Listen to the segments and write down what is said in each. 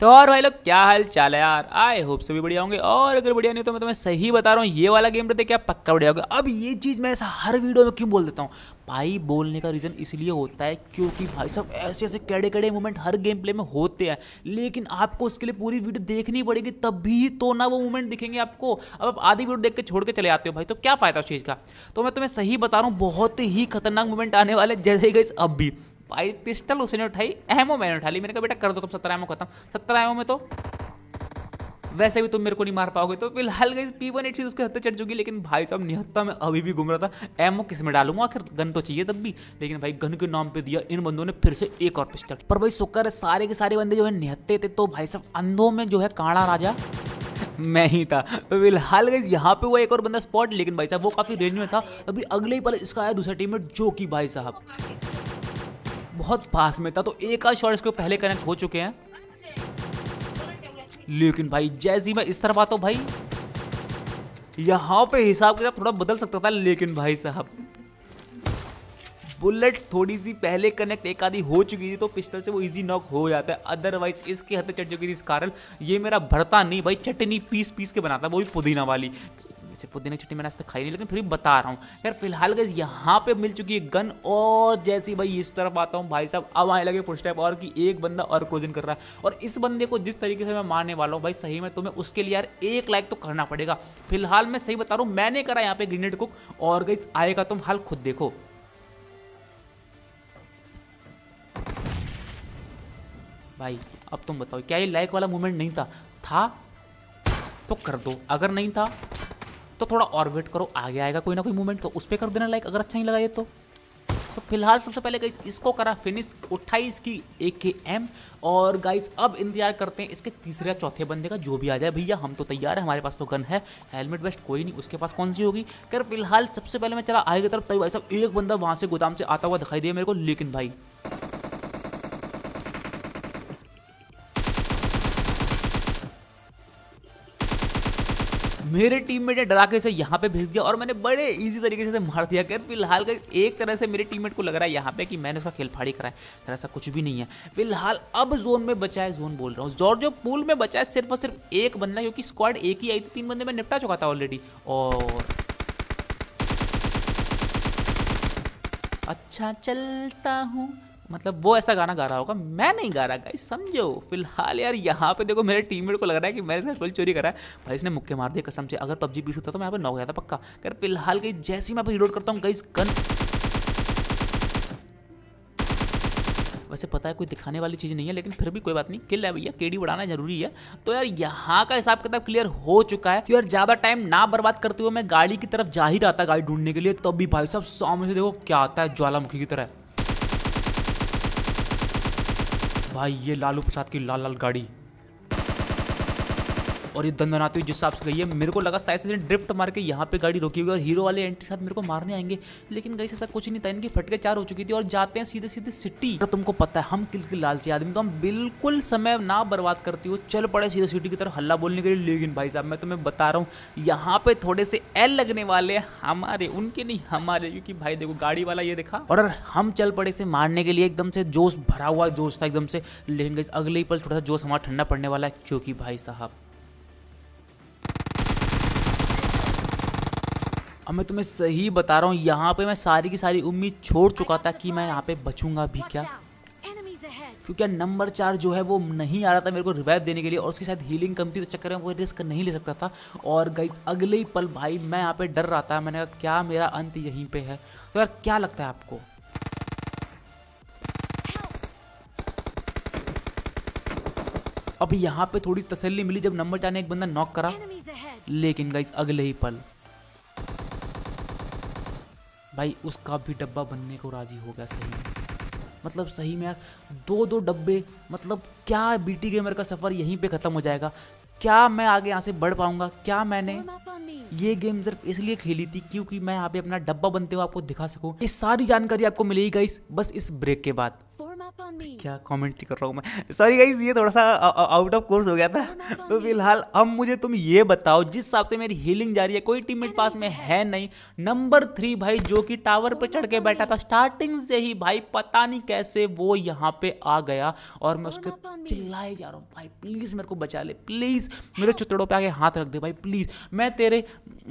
तो और भाई लोग क्या हाल चाल है यार आई होप सभी बढ़िया होंगे और अगर बढ़िया नहीं तो मैं तुम्हें सही बता रहा हूँ ये वाला गेम रहते क्या पक्का बढ़िया होगा अब ये चीज़ मैं ऐसा हर वीडियो में क्यों बोल देता हूँ भाई बोलने का रीज़न इसलिए होता है क्योंकि भाई सब ऐसे ऐसे कड़े कड़े मूवमेंट हर गेम प्ले में होते हैं लेकिन आपको उसके लिए पूरी वीडियो देखनी पड़ेगी तभी तो ना वो मूवमेंट दिखेंगे आपको अब आप आधी वीडियो देख के छोड़ के चले आते हो भाई तो क्या फ़ायदा उस चीज़ का तो मैं तुम्हें सही बता रहा हूँ बहुत ही खतरनाक मूवमेंट आने वाले जैसे गई अब भी भाई पिस्टल उसने उठाई एमओ मैंने उठा ली मैंने कहा बेटा कर दो तुम सत्रह एमओ खत्म सत्रह एमओ में तो वैसे भी तुम मेरे को नहीं मार पाओगे तो फिलहाल गई पी वन एट सी उसके हत्या चढ़ चुकी लेकिन भाई साहब निहत्ता में अभी भी घूम रहा था एमओ किस में डालूंगा आखिर गन तो चाहिए तब भी लेकिन भाई गन के नाम पे दिया इन बंदों ने फिर से एक और पिस्टल पर भाई शुक्र है सारे के सारे बंदे जो है निहत्ते थे तो भाई साहब अंधों में जो है काड़ा राजा मैं ही था तो फिलहाल गई यहाँ पे हुआ एक और बंदा स्पॉट लेकिन भाई साहब वो काफ़ी रेंज में था अभी अगले ही पल इसका आया दूसरा टीम जो कि भाई साहब बहुत पास में था तो एक आध शॉर्ट इसको पहले कनेक्ट हो चुके हैं लेकिन भाई जैसी मैं इस तरफ आता तो हूँ भाई यहाँ पे हिसाब के थोड़ा बदल सकता था लेकिन भाई साहब बुलेट थोड़ी सी पहले कनेक्ट एक आधी हो चुकी थी तो पिस्टल से वो इजी नॉक हो जाता है अदरवाइज इसके हद चढ़ चुकी थी इस कारण ये मेरा भरता नहीं भाई चटनी पीस पीस के बनाता है वो भी पुदीना वाली से पुदीने की छुट्टी मैंने आज तक खाई नहीं लेकिन फिर भी बता रहा हूँ यार फिलहाल गई यहाँ पे मिल चुकी है गन और जैसी भाई इस तरफ आता हूँ भाई साहब अब आने लगे फर्स्ट और कि एक बंदा और क्लोजिंग कर रहा है और इस बंदे को जिस तरीके से मैं मारने वाला हूँ भाई सही में तुम्हें उसके लिए यार एक लाइक तो करना पड़ेगा फिलहाल मैं सही बता रहा हूँ मैंने करा यहाँ पे ग्रेनेड कुक और गई आएगा तुम तो हाल खुद देखो भाई अब तुम बताओ क्या ये लाइक वाला मूवमेंट नहीं था था तो कर दो अगर नहीं था तो थोड़ा और वेट करो आगे आएगा कोई ना कोई मूवमेंट तो उस पर कर देना लाइक अगर अच्छा नहीं लगा ये तो तो फिलहाल सबसे पहले गाइस इसको करा फिनिश उठाई इसकी ए के एम और गाइज अब इंतजार करते हैं इसके तीसरे या चौथे बंदे का जो भी आ जाए भैया हम तो तैयार है हमारे पास तो गन है हेलमेट वेस्ट कोई नहीं उसके पास कौन सी होगी खैर फिलहाल सबसे पहले मैं चला आगे तरफ तभी भाई साहब एक बंदा वहाँ से गोदाम से आता हुआ दिखाई दिया मेरे को लेकिन भाई मेरे टीम मेट ने डरा के इसे यहाँ पे भेज दिया और मैंने बड़े ईजी तरीके से मार दिया कर फिलहाल का एक तरह से मेरे टीममेट को लग रहा है यहाँ पे कि मैंने उसका खेल फाड़ी ऐसा कुछ भी नहीं है फिलहाल अब जोन में बचा है जोन बोल रहा हूँ जॉर्जो पुल में बचा है सिर्फ और सिर्फ एक बंदा क्योंकि स्क्वाड एक ही आई थी तीन बंदे में निपटा चुका था ऑलरेडी और अच्छा चलता हूँ मतलब वो ऐसा गाना गा रहा होगा मैं नहीं गा रहा गाई समझो फिलहाल यार यहाँ पे देखो मेरे टीम को लग रहा है कि मैंने इसका गोल चोरी करा है भाई इसने मुक्के मार दिए कसम से अगर पबजी पीस होता तो मैं यहाँ पर नौ गया पक्का अगर फिलहाल गई जैसी मैं रिलोड करता हूँ गई गन वैसे पता है कोई दिखाने वाली चीज़ नहीं है लेकिन फिर भी कोई बात नहीं किल है भैया केडी बढ़ाना जरूरी है तो यार यहाँ का हिसाब किताब क्लियर हो चुका है तो यार ज़्यादा टाइम ना बर्बाद करते हुए मैं गाड़ी की तरफ जा ही रहा था गाड़ी ढूंढने के लिए तब भी भाई साहब सामने से देखो क्या आता है ज्वालामुखी की तरह भाई ये लालू प्रसाद की लाल लाल गाड़ी और ये दंदनाती हुई जिस हिसाब से गई है मेरे को लगा साइड से ड्रिफ्ट मार के यहाँ पे गाड़ी रोकी हुई और हीरो वाले एंट्री साथ मेरे को मारने आएंगे लेकिन गई ऐसा कुछ नहीं था इनकी फटके चार हो चुकी थी और जाते हैं सीधे सीधे सिटी तो तुमको पता है हम किल के लालची आदमी तो हम बिल्कुल समय ना बर्बाद करते हो चल पड़े सीधे सिटी की तरफ हल्ला बोलने के लिए लेकिन भाई साहब मैं तुम्हें बता रहा हूँ यहाँ पे थोड़े से एल लगने वाले हमारे उनके नहीं हमारे क्योंकि भाई देखो गाड़ी वाला ये देखा और हम चल पड़े से मारने के लिए एकदम से जोश भरा हुआ जोश था एकदम से लेकिन अगले ही पल थोड़ा सा जोश हमारा ठंडा पड़ने वाला है क्योंकि भाई साहब अब मैं तुम्हें सही बता रहा हूँ यहाँ पे मैं सारी की सारी उम्मीद छोड़ चुका था कि मैं यहाँ पे बचूंगा भी क्या क्योंकि नंबर चार जो है वो नहीं आ रहा था मेरे को रिवाइव देने के लिए और उसके साथ हीलिंग कम थी तो चक्कर में वो रिस्क नहीं ले सकता था और गई अगले ही पल भाई मैं यहाँ पे डर रहा था मैंने कहा क्या मेरा अंत यहीं पे है तो यार क्या लगता है आपको अब यहाँ पे थोड़ी तसल्ली मिली जब नंबर चार ने एक बंदा नॉक करा लेकिन गाइस अगले ही पल भाई उसका भी डब्बा बनने को राजी हो गया सही मतलब सही में यार दो दो डब्बे मतलब क्या बीटी गेमर का सफ़र यहीं पे ख़त्म हो जाएगा क्या मैं आगे यहाँ से बढ़ पाऊँगा क्या मैंने ये गेम सिर्फ इसलिए खेली थी क्योंकि मैं यहाँ पे अपना डब्बा बनते हुए आपको दिखा सकूँ ये सारी जानकारी आपको मिलेगी इस बस इस ब्रेक के बाद क्या कमेंट कर रहा हूँ मैं सॉरी गाइज ये थोड़ा सा आउट ऑफ कोर्स हो गया था तो फिलहाल अब मुझे तुम ये बताओ जिस हिसाब से मेरी हीलिंग जा रही है कोई टीममेट पास में है नहीं नंबर थ्री भाई जो कि टावर पर चढ़ के बैठा था स्टार्टिंग से ही भाई पता नहीं कैसे वो यहाँ पे आ गया और मैं उसके चिल्लाए जा रहा हूँ भाई प्लीज़ मेरे को बचा ले प्लीज़ मेरे चुतड़ों पर आके हाथ रख दे भाई प्लीज़ मैं तेरे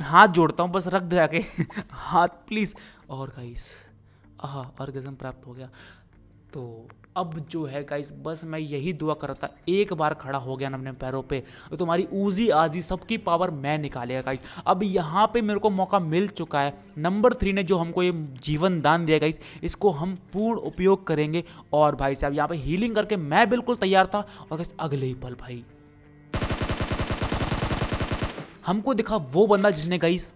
हाथ जोड़ता हूँ बस रख दे आके हाथ प्लीज़ और गाइस आह और गज़म प्राप्त हो गया तो अब जो है गाइस बस मैं यही दुआ करता एक बार खड़ा हो गया ना अपने पैरों पे तो तुम्हारी ऊजी आजी सबकी पावर मैं निकालेगा गाइस अब यहाँ पे मेरे को मौका मिल चुका है नंबर थ्री ने जो हमको ये जीवन दान दिया गाइस इसको हम पूर्ण उपयोग करेंगे और भाई साहब यहाँ पे हीलिंग करके मैं बिल्कुल तैयार था और गाइस अगले ही पल भाई हमको दिखा वो बंदा जिसने गाइस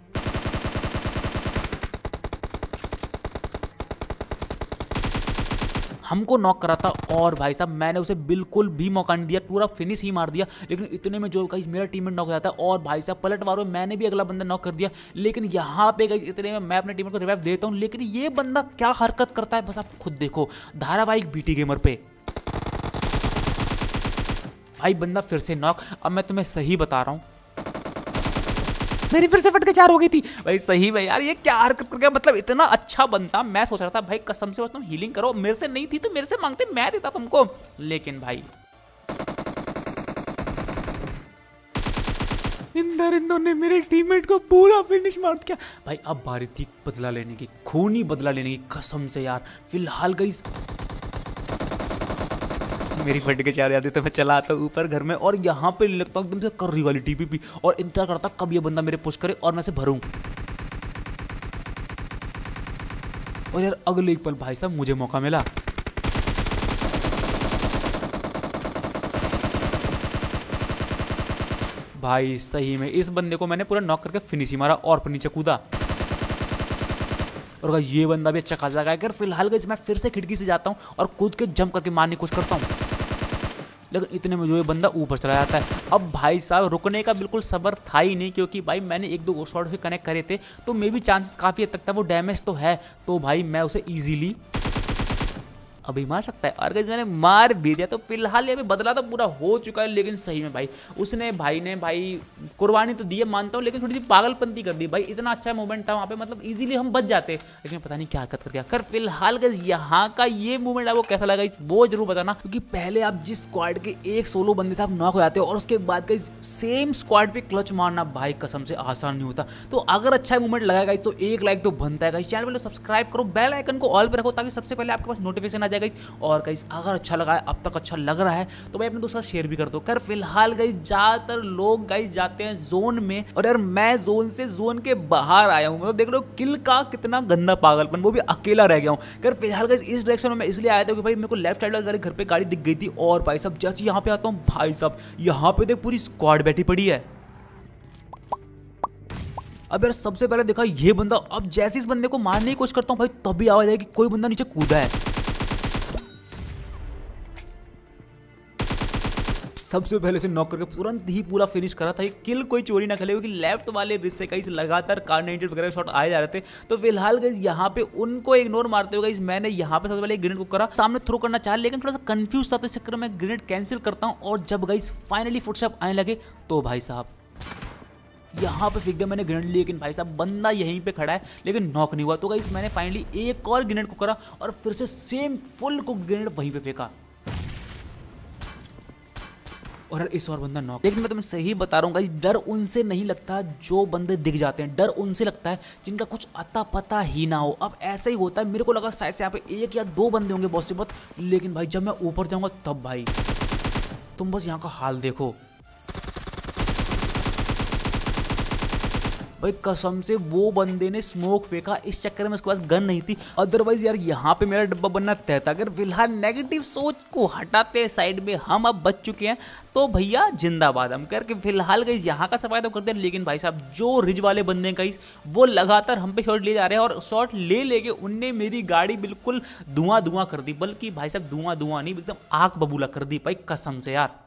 हमको नॉक करा था और भाई साहब मैंने उसे बिल्कुल भी मौका नहीं दिया पूरा फिनिश ही मार दिया लेकिन इतने में जो कहीं मेरा टीम नॉक हो जाता है और भाई साहब पलट मारो मैंने भी अगला बंदा नॉक कर दिया लेकिन यहाँ पे गई इतने में मैं अपने टीम को रिवाइव देता हूँ लेकिन ये बंदा क्या हरकत करता है बस आप खुद देखो धारावाहिक बीटी गेमर पे भाई बंदा फिर से नॉक अब मैं तुम्हें सही बता रहा हूँ मेरी फिर से फट के चार हो गई थी भाई सही भाई यार ये क्या हरकत कर गया मतलब इतना अच्छा बनता मैं सोच रहा था भाई कसम से तुम हीलिंग करो मेरे से नहीं थी तो मेरे से मांगते मैं देता तुमको लेकिन भाई इंदर इंदो ने मेरे टीममेट को पूरा फिनिश मार दिया भाई अब बारी थी बदला लेने की खूनी बदला लेने की कसम से यार फिलहाल गई मेरी फट के चार आती तो मैं चला आता ऊपर घर में और यहाँ पे लगता हूँ एकदम से कर्री वाली पी और इंतजार करता कब ये बंदा मेरे पुश करे और मैं से भरूँ और यार अगले एक पल भाई साहब मुझे मौका मिला भाई सही में इस बंदे को मैंने पूरा नॉक करके फिनिश ही मारा और फिर नीचे कूदा और ये बंदा भी अच्छा खासा गाया फिलहाल मैं फिर से खिड़की से जाता हूँ और कूद के जंप करके मारने की कोशिश करता हूँ लेकिन इतने में जो है बंदा ऊपर चला जाता है अब भाई साहब रुकने का बिल्कुल सबर था ही नहीं क्योंकि भाई मैंने एक दो शॉट से कनेक्ट करे थे तो मे भी चांसेस काफ़ी हद तक था वो डैमेज तो है तो भाई मैं उसे ईजिली अभी मार सकता है और मैंने मार भी दिया तो फिलहाल ये बदला तो पूरा हो चुका है लेकिन सही में भाई उसने भाई ने भाई कुर्बानी तो दी है मानता हूँ लेकिन थोड़ी सी पागलपंती कर दी भाई इतना अच्छा मूवमेंट था वहाँ पे मतलब इजीली हम बच जाते लेकिन पता नहीं क्या हरकत कर गया फिलहाल गज यहाँ का ये मूवमेंट आपको कैसा लगा इस वो जरूर बताना क्योंकि पहले आप जिस स्क्वाड के एक सोलो बंदे से आप नॉक हो जाते हो और उसके बाद गई सेम स्क्वाड पर क्लच मारना भाई कसम से आसान नहीं होता तो अगर अच्छा मूवमेंट लगाएगा तो एक लाइक तो बनता है इस चैनल पर सब्सक्राइब करो बेल आइकन को ऑल पर रखो ताकि सबसे पहले आपके पास नोटिफिकेशन आ जाए गई और कई अगर अच्छा लगा है अब तक अच्छा लग रहा है तो भाई अपने दोस्तों शेयर भी कर दो कर फिलहाल गई ज़्यादातर लोग गई जाते हैं जोन में और यार मैं जोन से जोन के बाहर आया हूँ मतलब देख लो किल का कितना गंदा पागलपन वो भी अकेला रह गया हूँ कर फिलहाल गई इस डायरेक्शन में मैं इसलिए आया था कि भाई मेरे को लेफ्ट साइड वाले घर पर गाड़ी दिख गई थी और भाई साहब जैसे यहाँ पे आता हूँ भाई साहब यहाँ पे देख पूरी स्क्वाड बैठी पड़ी है अब यार सबसे पहले देखा ये बंदा अब जैसे इस बंदे को मारने की कोशिश करता हूँ भाई तभी आवाज आएगी कोई बंदा नीचे कूदा है सबसे पहले से नॉक करके तुरंत ही पूरा फिनिश करा था ये किल कोई चोरी ना खेले क्योंकि लेफ्ट वाले रिस से कहीं लगातार कार्नेटेड वगैरह शॉट आए जा रहे थे तो फिलहाल गई यहाँ पे उनको इग्नोर मारते हुए मैंने यहाँ पे सबसे पहले ग्रेनेड को करा सामने थ्रो करना चाहिए लेकिन थोड़ा सा कंफ्यूज था तो इस चक्कर में ग्रेनेड कैंसिल करता हूँ और जब गई फाइनली फुटशॉप आने लगे तो भाई साहब यहाँ पे फेंक दिया मैंने ग्रेनेड लेकिन भाई साहब बंदा यहीं पे खड़ा है लेकिन नॉक नहीं हुआ तो गई मैंने फाइनली एक और ग्रेनेड को करा और फिर से सेम फुल को ग्रेनेड वहीं पे फेंका और इस और बंदा नॉक लेकिन मैं तुम्हें सही बता रहा हूँ डर उनसे नहीं लगता जो बंदे दिख जाते हैं डर उनसे लगता है जिनका कुछ अता पता ही ना हो अब ऐसा ही होता है मेरे को लगा शायद यहाँ पे एक या दो बंदे होंगे बहुत से बहुत लेकिन भाई जब मैं ऊपर जाऊँगा तब भाई तुम बस यहाँ का हाल देखो भाई कसम से वो बंदे ने स्मोक फेंका इस चक्कर में उसके पास गन नहीं थी अदरवाइज यार यहाँ पे मेरा डब्बा बनना तय था अगर फिलहाल नेगेटिव सोच को हटाते साइड में हम अब बच चुके हैं तो भैया जिंदाबाद हम कह रहे फिलहाल गई यहाँ का सफाया तो करते हैं लेकिन भाई साहब जो रिज वाले बंदे हैं गाइस वो लगातार हम पे शॉट ले जा रहे हैं और शॉट ले लेके उनने मेरी गाड़ी बिल्कुल धुआं धुआं कर दी बल्कि भाई साहब धुआं धुआं नहीं एकदम आग बबूला कर दी भाई कसम से यार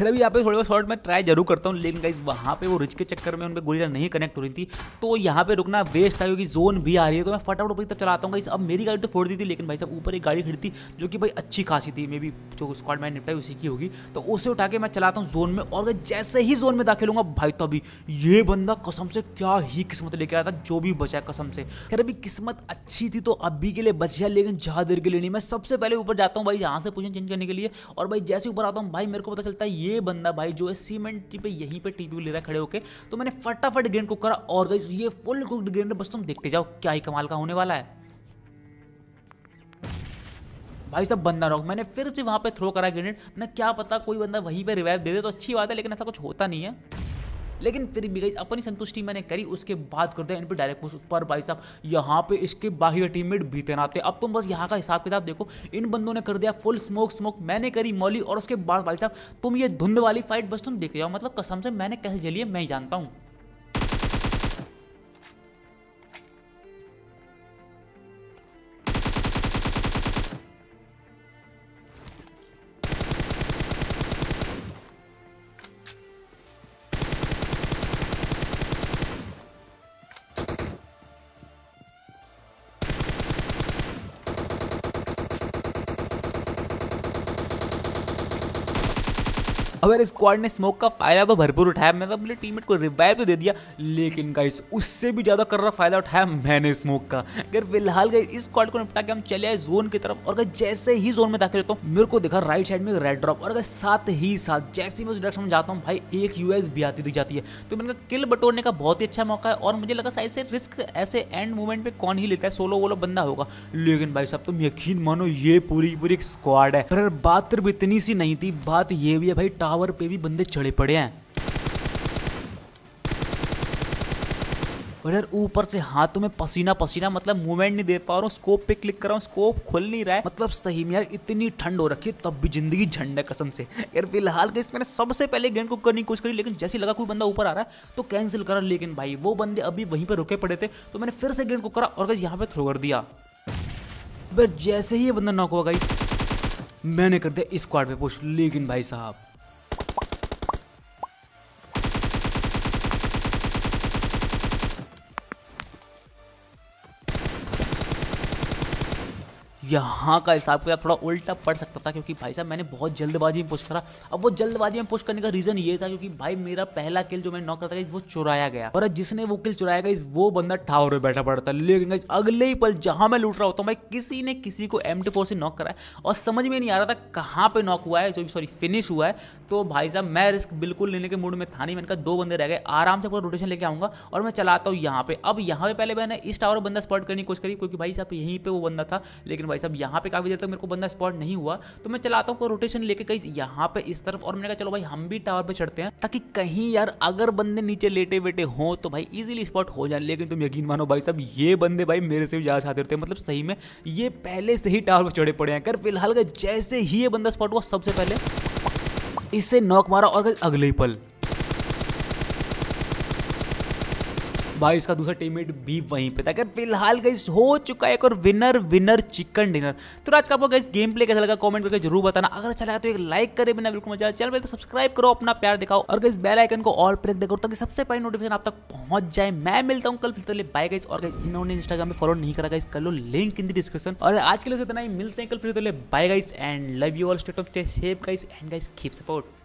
फिर अभी यहाँ पे थोड़े बहुत शॉर्ट में ट्राई जरूर करता हूँ लेकिन गाइज वहाँ पे वो रिच के चक्कर में उनके गोलियाँ नहीं कनेक्ट हो रही थी तो यहाँ पे रुकना वेस्ट था क्योंकि जोन भी आ रही है तो मैं फटाफट ऊपर तक चलाता हूँ गाइस अब मेरी गाड़ी तो फोड़ दी थी लेकिन भाई साहब ऊपर एक गाड़ी खड़ी थी जो कि भाई अच्छी खासी थी मे बी जो स्क्वाड मैन निपटाई उसी की होगी तो उसे उठा के मैं चलाता हूँ जोन में और जैसे ही जोन में दाखिल हूँ भाई तो अभी ये बंदा कसम से क्या ही किस्मत लेके आया था जो भी बचा कसम से खैर अभी किस्मत अच्छी थी तो अभी के लिए बच गया लेकिन ज़्यादा देर के लिए नहीं मैं सबसे पहले ऊपर जाता हूँ भाई यहाँ से पोजिशन चेंज करने के लिए और भाई जैसे ऊपर आता हूँ भाई मेरे को पता चलता है ये ये बंदा भाई जो है सीमेंट टी पे यहीं पे टीपी ले रहा खड़े होकर तो मैंने फटाफट ग्रेन को करा और गई ये फुल कुक्ड ग्रेन बस तुम देखते जाओ क्या ही कमाल का होने वाला है भाई साहब बंदा रॉक मैंने फिर से वहाँ पे थ्रो करा ग्रेनेड मैंने क्या पता कोई बंदा वहीं पे रिवाइव दे दे तो अच्छी बात है लेकिन ऐसा कुछ होता नहीं है लेकिन फिर भी गई अपनी संतुष्टि मैंने करी उसके बाद कर दिया इन पर डायरेक्ट पोस्ट पर भाई साहब यहाँ पे इसके बाहर टीममेट भी तैनात है अब तुम बस यहाँ का हिसाब किताब देखो इन बंदों ने कर दिया फुल स्मोक स्मोक मैंने करी मौली और उसके बाद भाई साहब तुम ये धुंध वाली फाइट बस तुम देख रहे हो मतलब कसम से मैंने कैसे झेली मैं मैं जानता हूँ अगर स्क्वाड ने स्मोक का फायदा तो भरपूर उठाया मैंने तो अपने टीममेट को रिवाइव तो दे दिया लेकिन गाइस उससे भी ज़्यादा कर रहा फायदा उठाया मैंने स्मोक का अगर फिलहाल गई इस स्क्वाड को निपटा के हम चले आए जोन की तरफ और अगर जैसे ही जोन में दाखिल होता हूँ मेरे को देखा राइट साइड में रेड ड्रॉप और अगर साथ ही साथ जैसे मैं उस डायरेक्शन में जाता हूँ भाई एक यूएस भी आती दिख जाती है तो मैंने किल बटोरने का बहुत ही अच्छा मौका है और मुझे लगा शायद से रिस्क ऐसे एंड मोमेंट पे कौन ही लेता है सोलो वोलो बंदा होगा लेकिन भाई साहब तुम यकीन मानो ये पूरी पूरी स्क्वाड है पर बात भी इतनी सी नहीं थी बात ये भी है भाई टावर पे भी बंदे चढ़े पड़े हैं और यार ऊपर से हाथों में पसीना पसीना मतलब मूवमेंट नहीं दे पा रहा हूँ स्कोप पे क्लिक कर रहा हूँ स्कोप खुल नहीं रहा है मतलब सही में यार इतनी ठंड हो रखी है तब भी जिंदगी झंडा कसम से यार फिलहाल के तो मैंने सबसे पहले गेम को करने की कोशिश करी लेकिन जैसे लगा कोई बंदा ऊपर आ रहा है तो कैंसिल करा लेकिन भाई वो बंदे अभी वहीं पर रुके पड़े थे तो मैंने फिर से गेंद को करा और यहाँ पे थ्रो कर दिया जैसे ही ये बंदा नॉक हुआ गाइस मैंने कर दिया स्क्वाड पे पुश लेकिन भाई साहब यहाँ का हिसाब किताब थोड़ा उल्टा पड़ सकता था क्योंकि भाई साहब मैंने बहुत जल्दबाजी में पुश करा अब वो जल्दबाजी में पुश करने का रीज़न ये था क्योंकि भाई मेरा पहला किल जो मैंने नॉक करता था वो चुराया गया और जिसने वो किल चुराया गया वो बंदा ठावर में बैठा पड़ता लेकिन अगले ही पल जहां मैं लूट रहा होता हूँ भाई किसी ने किसी को एम से नॉक करा और समझ में नहीं आ रहा था कहाँ पे नॉक हुआ है जो सॉरी फिनिश हुआ है तो भाई साहब मैं रिस्क बिल्कुल लेने के मूड में था नहीं मैंने कहा दो बंदे रह गए आराम से पूरा रोटेशन लेके आऊंगा और मैं चलाता हूँ यहाँ पे अब यहाँ पे पहले मैंने इस टावर बंदा स्पॉट करने की कोशिश करी क्योंकि भाई साहब यहीं पर वो बंदा था लेकिन भाई साहब यहाँ पे काफ़ी देर तक मेरे को बंदा स्पॉट नहीं हुआ तो मैं चलाता हूँ रोटेशन लेके कहीं यहाँ पे इस तरफ और मैंने कहा चलो भाई हम भी टावर पे चढ़ते हैं ताकि कहीं यार अगर बंदे नीचे लेटे बेटे हो तो भाई इजिली स्पॉट हो जाए लेकिन तुम यकीन मानो भाई साहब ये बंदे भाई मेरे से भी ज़्यादा छाते रहते हैं मतलब सही में ये पहले से ही टावर पर चढ़े पड़े हैं कर फिलहाल जैसे ही ये बंदा स्पॉट हुआ सबसे पहले इससे नॉक मारा और अगले ही पल भाई इसका दूसरा टीममेट भी वहीं पे था अगर फिलहाल गई हो चुका है एक और विनर विनर चिकन डिनर तो आज का आपको इस गेम प्ले कैसा लगा कॉमेंट करके जरूर बताना अगर अच्छा लगा तो एक लाइक करे बिना बिल्कुल मजा चैनल पर तो सब्सक्राइब करो अपना प्यार दिखाओ और इस बेल आइकन को ऑल प्रेस देखो ताकि सबसे पहले नोटिफिकेशन आप तक पहुंच जाए मैं मिलता हूँ कल फिर बाय गई और जिन्होंने इंस्टाग्राम में फॉलो नहीं करा गाइस कर लो लिंक इन द डिस्क्रिप्शन और आज के लिए इतना ही मिलते हैं कल फिर bye guys and love you all state of stay safe guys and guys keep support